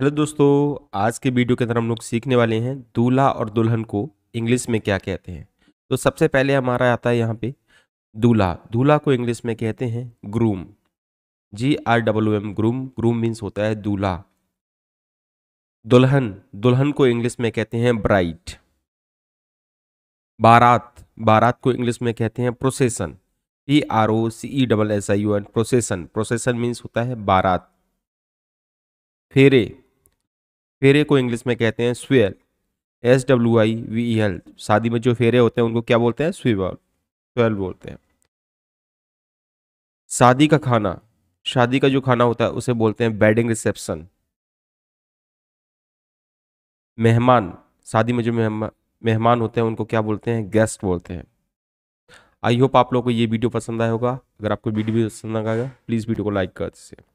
hello दोस्तों आज के वीडियो के अंदर हम लोग सीखने वाले हैं दूल्हा और दुल्हन को इंग्लिश में क्या कहते हैं तो सबसे पहले हमारा आता है यहाँ पे दूल्हा दूल्हा को इंग्लिश में कहते हैं groom G R W M groom groom means होता है दूल्हा दुल्हन दुल्हन को इंग्लिश में कहते हैं ब्राइट बारात बारात को इंग्लिश में कहते हैं procession P R O C E double S I U N procession procession means होता है बारात फेरे फेरे को इंग्लिश में कहते हैं swivel S W I V E L शादी में जो फेरे होते हैं उनको क्या बोलते हैं स्वीवर स्वेल बोलते हैं शादी का खाना शादी का जो खाना होता है उसे बोलते हैं वेडिंग रिसेप्शन मेहमान शादी में जो मेहमान मेहमान होते हैं उनको क्या बोलते हैं गेस्ट बोलते हैं आई होप आप लोगों को ये वीडियो पसंद आया होगा अगर आपको वीडियो पसंद आएगा प्लीज़ वीडियो को लाइक कर दीजिए